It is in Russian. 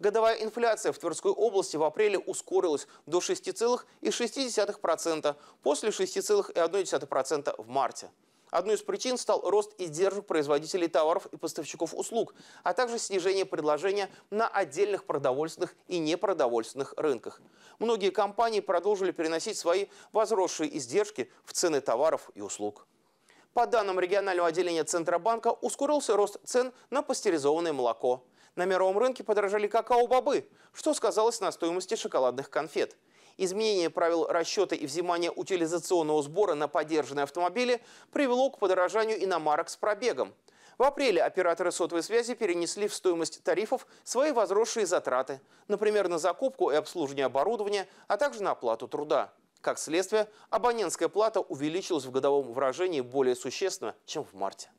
Годовая инфляция в Тверской области в апреле ускорилась до 6,6%, после 6,1% в марте. Одной из причин стал рост издержек производителей товаров и поставщиков услуг, а также снижение предложения на отдельных продовольственных и непродовольственных рынках. Многие компании продолжили переносить свои возросшие издержки в цены товаров и услуг. По данным регионального отделения Центробанка, ускорился рост цен на пастеризованное молоко. На мировом рынке подорожали какао-бобы, что сказалось на стоимости шоколадных конфет. Изменение правил расчета и взимания утилизационного сбора на подержанные автомобили привело к подорожанию иномарок с пробегом. В апреле операторы сотовой связи перенесли в стоимость тарифов свои возросшие затраты, например, на закупку и обслуживание оборудования, а также на оплату труда. Как следствие, абонентская плата увеличилась в годовом выражении более существенно, чем в марте.